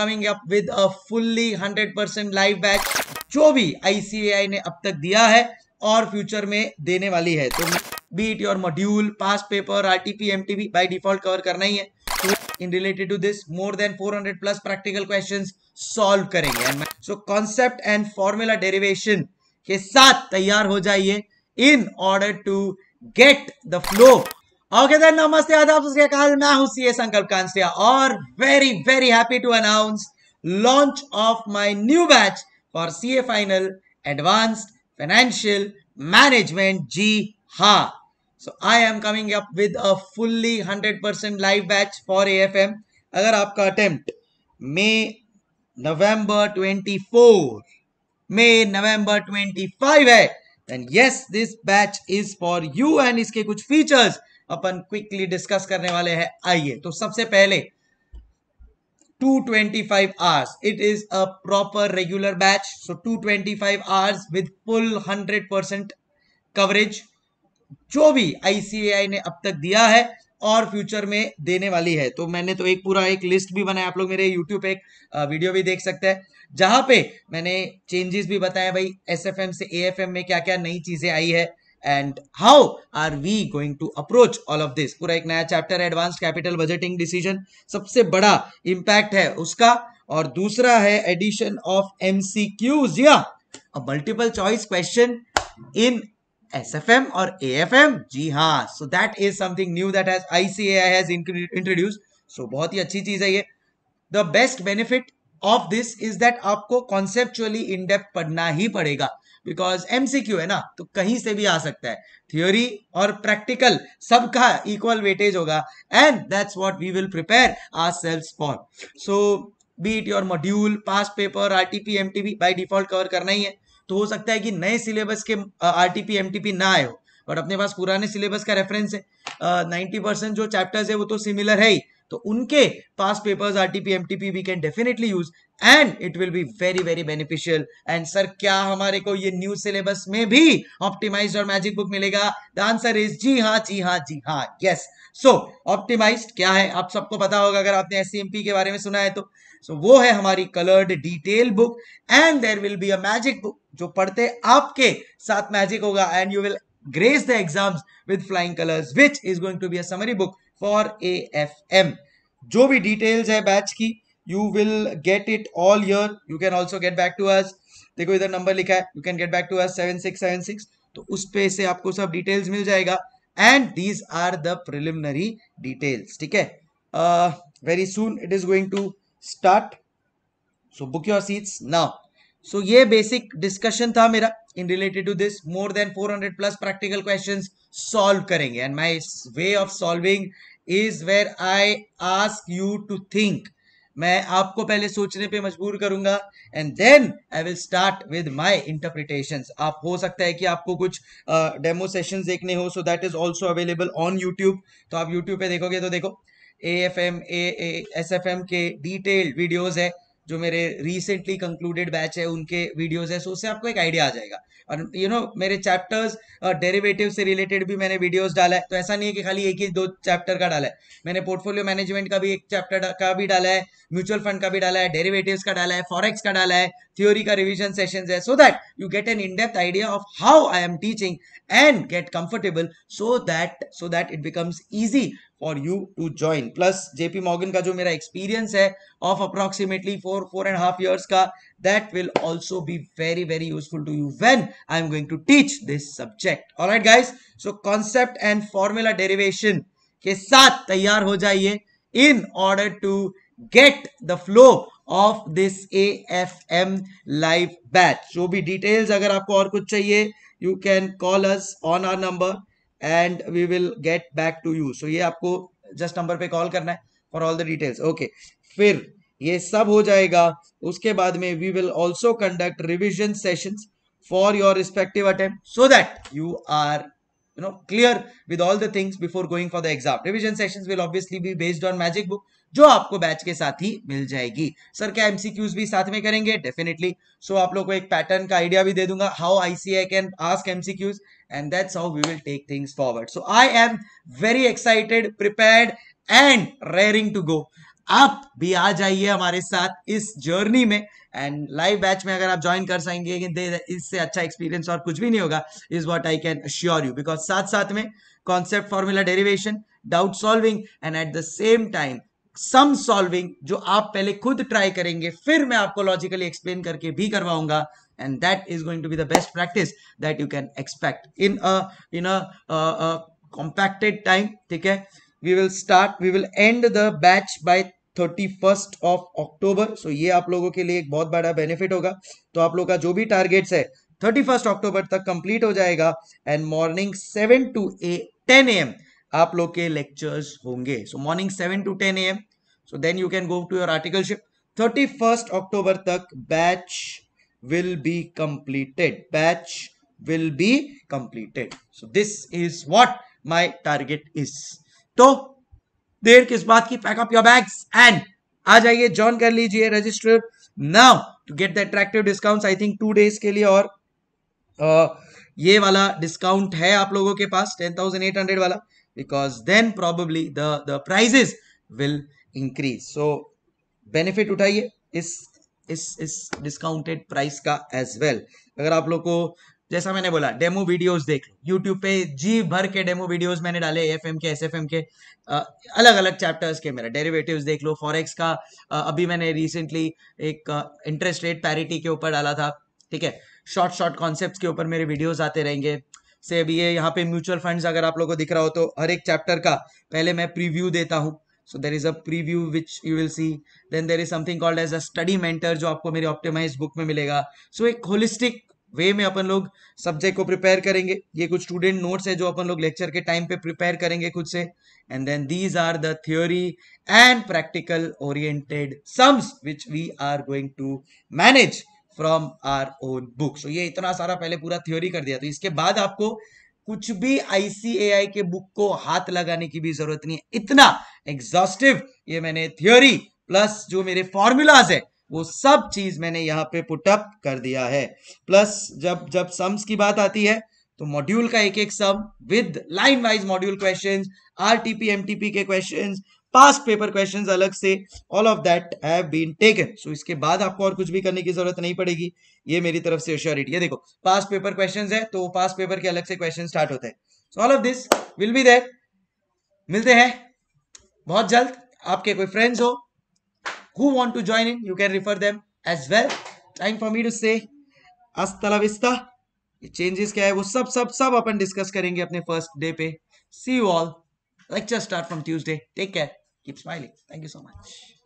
coming up with a fully 100% live batch जो भी ICAI ने अब तक दिया है और फ्यूचर में देने वाली है तो be it your module past paper R T P M T by default cover करना ही है in related to this more than 400 plus practical question solve करेंगे so concept and formula derivation के साथ तैयार हो जाइए in order to get the flow Okay then, namaste, adab, satyakal, मैं हूँ सीए संकल्प कांस्टिया और very very happy to announce launch of my new batch for CA final advanced financial management GHA. so i am coming up with a fully 100% live batch for afm agar aapka attempt may november 24 may november 25 hai then yes this batch is for you and iske features अपन quickly discuss करने वाले हैं आइए तो सबसे पहले 225 hours. It is a proper regular batch. So 225 with full hundred percent coverage जो भी आईसीआई ने अब तक दिया है और फ्यूचर में देने वाली है तो मैंने तो एक पूरा एक लिस्ट भी बनाया आप लोग मेरे यूट्यूब पे एक वीडियो भी देख सकते हैं जहां पे मैंने चेंजेस भी बताया भाई एसएफएम से एएफएम में क्या क्या नई चीजें आई है and how are we going to approach all of this पूरा एक नया chapter advanced capital budgeting decision सबसे बड़ा इम्पैक्ट है उसका और दूसरा है एडिशन ऑफ एमसीक्यूज या multiple choice question in S F M A F M जी हाँ so that is something new that has has introduce so बहुत ही अच्छी चीज है ये the best benefit of this is that आपको कॉन्सेप्चुअली इनडेप्थ पढ़ना ही पड़ेगा बिकॉज एमसीक्यू है ना तो कहीं से भी आ सकता है थियोरी और प्रैक्टिकल सबका इक्वल वेटेज होगा and that's what we will prepare ourself for so be it your module past paper R T P M T P by default cover करना ही है तो हो सकता है कि नए सिलेबस के R T P M T P ना आए हो बट अपने पास पुराने सिलेबस का रेफरेंस है नाइन्टी uh, परसेंट जो चैप्टर्स है वो तो सिमिलर है ही तो उनके past papers RTP MTP we can definitely use and it will be very very beneficial and sir क्या हमारे को ये न्यू सिलेबस में भी ऑप्टिमाइज्ड और मैजिक बुक मिलेगा द आंसर इज जी हाँ जी हाँ जी हाँ यस सो ऑप्टिमाइज्ड क्या है आप सबको पता होगा अगर आपने एस के बारे में सुना है तो सो so, वो है हमारी coloured detail book and there will be a magic book जो पढ़ते आपके साथ मैजिक होगा and you will grace the exams with flying colors which is going to be a summary book for A F M जो भी details है batch की you will get it all year you can also get back to us देखो इधर number लिखा है you can get back to us seven six seven six तो उस पे से आपको सब डिटेल्स मिल जाएगा and these are the preliminary details ठीक है very soon it is going to start so book your seats now so ये बेसिक डिस्कशन था मेरा in related to this more than 400 plus practical questions solve करेंगे and my way of solving is where I ask you to think मैं आपको पहले सोचने पे मजबूर करूंगा and then I will start with my interpretation आप हो सकता है कि आपको कुछ डेमो uh, सेशंस देखने हो so that is also available on YouTube तो आप यूट्यूब पे देखोगे तो देखो A F M A S F M के डिटेल्ड वीडियोज है जो मेरे रिसेंटली कंक्लूडेड बैच है उनके वीडियोज है सो उससे आपको एक आइडिया आ जाएगा और यू you नो know, मेरे चैप्टर्स डेरिवेटिव uh, से रिलेटेड भी मैंने वीडियोस डाला है तो ऐसा नहीं है कि खाली एक ही दो चैप्टर का डाला है मैंने पोर्टफोलियो मैनेजमेंट का भी एक चैप्टर का भी डाला है म्यूचुअल फंड का भी डाला है डेरिवेटिव्स का डाला है फॉरेक्स का डाला है थ्योरी का रिविजन सेशन है so that you get an in depth idea of how I am teaching and get comfortable so that so that it becomes easy for you to join plus JP Morgan का जो मेरा experience है of approximately four four and half years का that will also be very very useful to you when I am going to teach this subject all और guys so concept and formula derivation के साथ तैयार हो जाइए in order to get the flow of this A F M live batch जो भी details अगर आपको और कुछ चाहिए you can call us on our number and we will get back to you so ये आपको जस्ट नंबर पे कॉल करना है for all the details okay फिर ये सब हो जाएगा उसके बाद में we will also conduct revision session for your respective attempt so that you are you know clear with all the things before going for the exam revision session will obviously be based on magic book जो आपको batch के साथ ही मिल जाएगी sir क्या MCQs भी साथ में करेंगे डेफिनेटली सो so, आप लोग को एक पैटर्न का आइडिया भी दे दूंगा how I see I can ask MCQs and that's how we will take things forward so I am very excited prepared and raring to go आप भी आ जाइए हमारे साथ इस जर्नी में एंड लाइव बैच में अगर आप ज्वाइन कर सकेंगे इससे अच्छा एक्सपीरियंस और कुछ भी नहीं होगा is what I can sure you because साथ साथ में concept formula derivation doubt solving and at the same time sum solving जो आप पहले खुद ट्राई करेंगे फिर मैं आपको लॉजिकली एक्सप्लेन करके भी करवाऊंगा and that is going to be the best practice that you can expect in in a compacted time ठीक है we will start we will end the batch by thirty first of October so ये आप लोगों के लिए एक बहुत बड़ा बेनिफिट होगा तो आप लोगों का जो भी टारगेट्स है थर्टी फर्स्ट अक्टूबर तक कंप्लीट हो जाएगा and morning seven to a ten a m आप लोग के लेक्चर्स होंगे so morning seven to ten a m so then you can go to your articleship thirty first October तक batch will be completed batch will be completed so this is what my target is तो देर किस बात की pack up your bags and आ जाइए join कर लीजिए register now to get the attractive discount I think two days के लिए और आ, ये वाला डिस्काउंट है आप लोगों के पास टेन थाउजेंड एट हंड्रेड वाला because then probably the, the prices will increase. So benefit उठाइए इस is is डिस्काउंटेड प्राइस का एज वेल well. अगर आप लोग को जैसा मैंने बोला डेमो वीडियोस देख लो यूट्यूब पे जी भर के डेमो वीडियोस मैंने डाले एफ के एस के आ, अलग अलग चैप्टर्स के मेरा डेरिवेटिव्स देख लो फॉरेक्स का आ, अभी मैंने रिसेंटली एक इंटरेस्ट रेट पैरिटी के ऊपर डाला था ठीक है शॉर्ट शॉर्ट कॉन्सेप्ट के ऊपर मेरे वीडियोज आते रहेंगे से अभी ये यहाँ पे म्यूचुअल फंड्स अगर आप लोगों को दिख रहा हो तो हर एक चैप्टर का पहले मैं प्रीव्यू देता हूँ so there is a preview which you will see then there is something called as a study mentor जो आपको मेरे ऑप्टिमाइज बुक में मिलेगा सो so, एक होलिस्टिक वे में अपन लोग सब्जेक्ट को प्रिपेयर करेंगे ये कुछ स्टूडेंट नोट्स है जो अपन लोग लेक्चर के टाइम पे प्रिपेयर करेंगे खुद से and then these are the theory and practical oriented sums which we are going to manage from our own book so ये इतना सारा पहले पूरा थ्योरी कर दिया तो इसके बाद आपको कुछ भी आईसीएआई के बुक को हाथ लगाने की भी जरूरत नहीं है इतना एग्जॉस्टिव ये मैंने थ्योरी प्लस जो मेरे फॉर्मूलाज है वो सब चीज मैंने यहाँ पे पुटअप कर दिया है प्लस जब जब सम्स की बात आती है तो मॉड्यूल का एक एक sum with line wise module questions RTP MTP के क्वेश्चंस पास पेपर क्वेश्चंस अलग से all of that have been taken so इसके बाद आपको और कुछ भी करने की जरूरत नहीं पड़ेगी ये मेरी तरफ से श्योरिटी है देखो पास पेपर क्वेश्चन है तो पास पेपर के अलग से क्वेश्चन स्टार्ट होते हैं so all of this will be there मिलते हैं बहुत जल्द आपके कोई फ्रेंड्स हो who want to join in you can refer them as well time for me to say अस्तला la vista क्या है वो सब सब सब अपन डिस्कस करेंगे अपने फर्स्ट डे पे see you all lecture start from Tuesday take care Keep smiling. Thank you so much.